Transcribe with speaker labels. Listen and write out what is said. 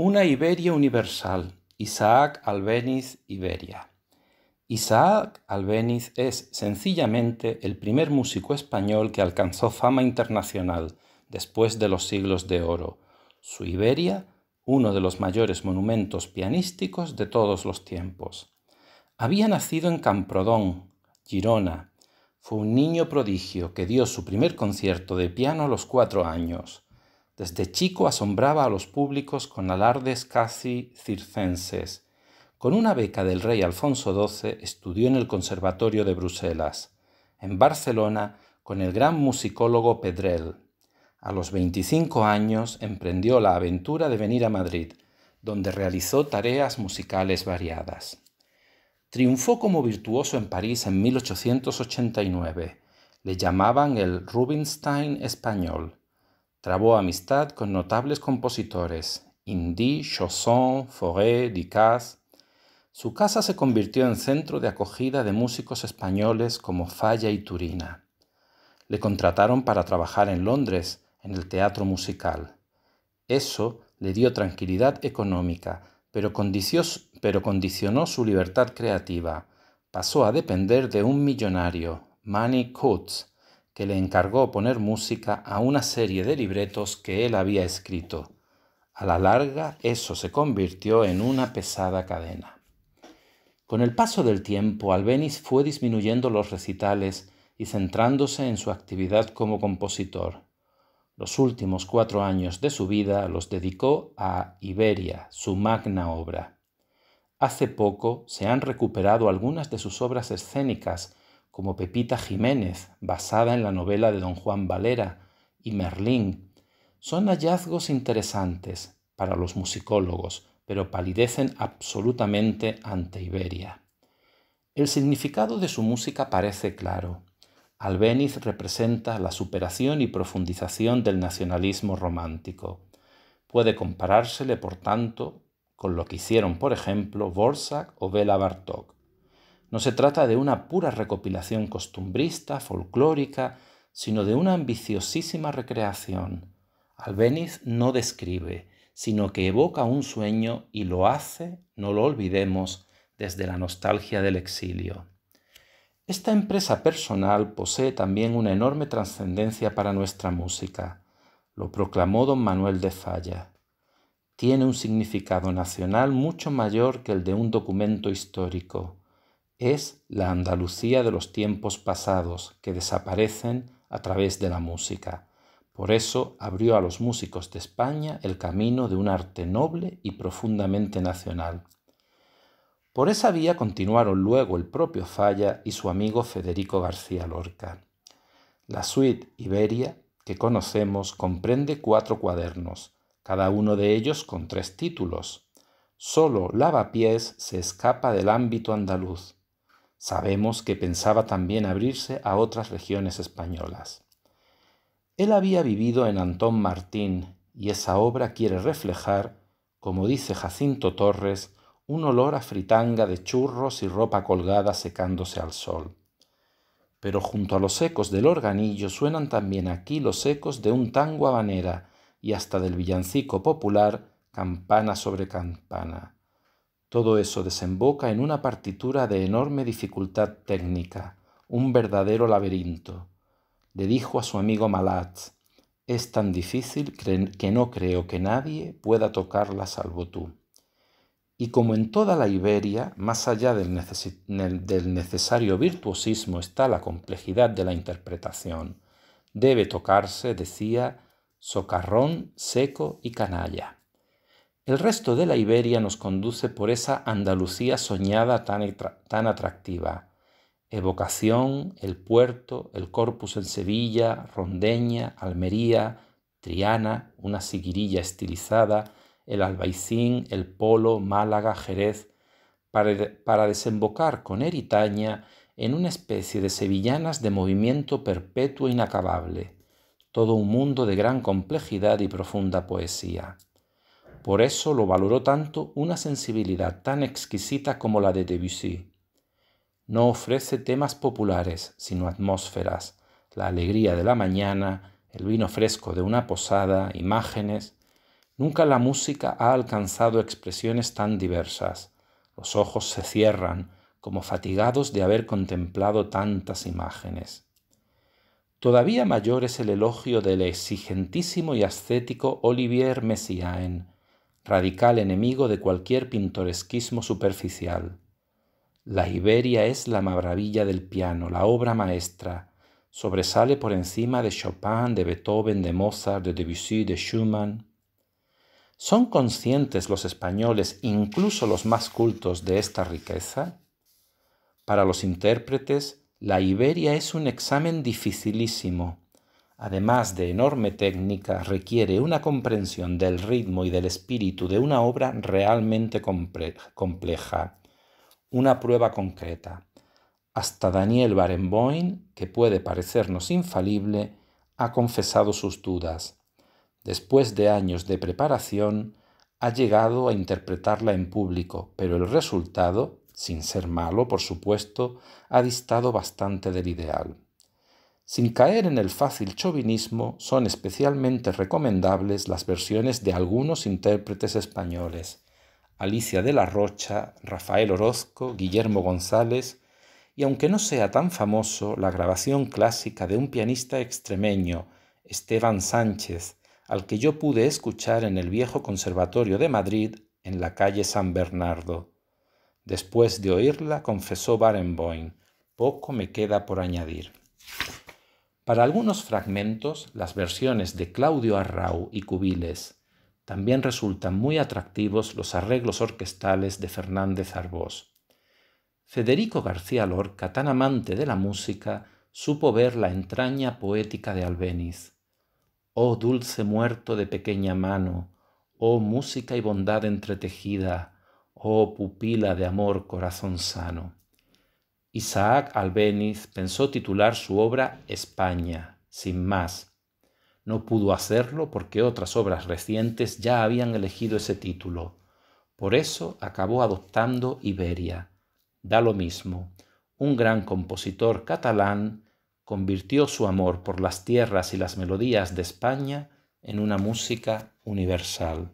Speaker 1: Una Iberia universal. Isaac Albeniz Iberia. Isaac Albeniz es sencillamente el primer músico español que alcanzó fama internacional después de los siglos de oro. Su Iberia, uno de los mayores monumentos pianísticos de todos los tiempos. Había nacido en Camprodón, Girona. Fue un niño prodigio que dio su primer concierto de piano a los cuatro años. Desde chico asombraba a los públicos con alardes casi circenses. Con una beca del rey Alfonso XII estudió en el Conservatorio de Bruselas, en Barcelona con el gran musicólogo Pedrel. A los 25 años emprendió la aventura de venir a Madrid, donde realizó tareas musicales variadas. Triunfó como virtuoso en París en 1889. Le llamaban el Rubinstein español Trabó amistad con notables compositores, Indy, Chausson, Fauré, Dicas. Su casa se convirtió en centro de acogida de músicos españoles como Falla y Turina. Le contrataron para trabajar en Londres, en el teatro musical. Eso le dio tranquilidad económica, pero, pero condicionó su libertad creativa. Pasó a depender de un millonario, Manny Coates, que le encargó poner música a una serie de libretos que él había escrito. A la larga, eso se convirtió en una pesada cadena. Con el paso del tiempo, Albeniz fue disminuyendo los recitales y centrándose en su actividad como compositor. Los últimos cuatro años de su vida los dedicó a Iberia, su magna obra. Hace poco se han recuperado algunas de sus obras escénicas como Pepita Jiménez, basada en la novela de don Juan Valera, y Merlín, son hallazgos interesantes para los musicólogos, pero palidecen absolutamente ante Iberia. El significado de su música parece claro. Albeniz representa la superación y profundización del nacionalismo romántico. Puede comparársele, por tanto, con lo que hicieron, por ejemplo, Borsak o Bela Bartok. No se trata de una pura recopilación costumbrista, folclórica, sino de una ambiciosísima recreación. Albéniz no describe, sino que evoca un sueño y lo hace, no lo olvidemos, desde la nostalgia del exilio. Esta empresa personal posee también una enorme trascendencia para nuestra música. Lo proclamó don Manuel de Falla. Tiene un significado nacional mucho mayor que el de un documento histórico es la Andalucía de los tiempos pasados que desaparecen a través de la música. Por eso abrió a los músicos de España el camino de un arte noble y profundamente nacional. Por esa vía continuaron luego el propio Falla y su amigo Federico García Lorca. La suite Iberia que conocemos comprende cuatro cuadernos, cada uno de ellos con tres títulos. Solo Lavapiés se escapa del ámbito andaluz, Sabemos que pensaba también abrirse a otras regiones españolas. Él había vivido en Antón Martín y esa obra quiere reflejar, como dice Jacinto Torres, un olor a fritanga de churros y ropa colgada secándose al sol. Pero junto a los ecos del organillo suenan también aquí los ecos de un tango habanera y hasta del villancico popular, campana sobre campana. Todo eso desemboca en una partitura de enorme dificultad técnica, un verdadero laberinto. Le dijo a su amigo Malat, es tan difícil que no creo que nadie pueda tocarla salvo tú. Y como en toda la Iberia, más allá del, del necesario virtuosismo está la complejidad de la interpretación, debe tocarse, decía, socarrón, seco y canalla. El resto de la Iberia nos conduce por esa Andalucía soñada tan, atractiva. Evocación, el puerto, el corpus en Sevilla, Rondeña, Almería, Triana, una siguirilla estilizada, el Albaicín, el Polo, Málaga, Jerez, para, desembocar con Eritaña en una especie de sevillanas de movimiento perpetuo e inacabable, todo un mundo de gran complejidad y profunda poesía. Por eso lo valoró tanto una sensibilidad tan exquisita como la de Debussy. No ofrece temas populares, sino atmósferas, la alegría de la mañana, el vino fresco de una posada, imágenes. Nunca la música ha alcanzado expresiones tan diversas. Los ojos se cierran, como fatigados de haber contemplado tantas imágenes. Todavía mayor es el elogio del exigentísimo y ascético Olivier Messiaen, radical enemigo de cualquier pintoresquismo superficial. La Iberia es la maravilla del piano, la obra maestra. Sobresale por encima de Chopin, de Beethoven, de Mozart, de Debussy, de Schumann. ¿Son conscientes los españoles, incluso los más cultos, de esta riqueza? Para los intérpretes, la Iberia es un examen dificilísimo además de enorme técnica, requiere una comprensión del ritmo y del espíritu de una obra realmente compleja, una prueba concreta. Hasta Daniel Barenboim, que puede parecernos infalible, ha confesado sus dudas. Después de años de preparación, ha llegado a interpretarla en público, pero el resultado, sin ser malo, por supuesto, ha distado bastante del ideal. Sin caer en el fácil chauvinismo, son especialmente recomendables las versiones de algunos intérpretes españoles, Alicia de la Rocha, Rafael Orozco, Guillermo González, y aunque no sea tan famoso, la grabación clásica de un pianista extremeño, Esteban Sánchez, al que yo pude escuchar en el viejo Conservatorio de Madrid, en la calle San Bernardo. Después de oírla, confesó Barenboim, poco me queda por añadir. Para algunos fragmentos, las versiones de Claudio Arrau y Cubiles también resultan muy atractivos los arreglos orquestales de Fernández Arbós. Federico García Lorca, tan amante de la música, supo ver la entraña poética de Albeniz. Oh dulce muerto de pequeña mano, oh música y bondad entretejida, oh pupila de amor corazón sano. Isaac Albéniz pensó titular su obra España, sin más. No pudo hacerlo porque otras obras recientes ya habían elegido ese título. Por eso acabó adoptando Iberia. Da lo mismo. Un gran compositor catalán convirtió su amor por las tierras y las melodías de España en una música universal.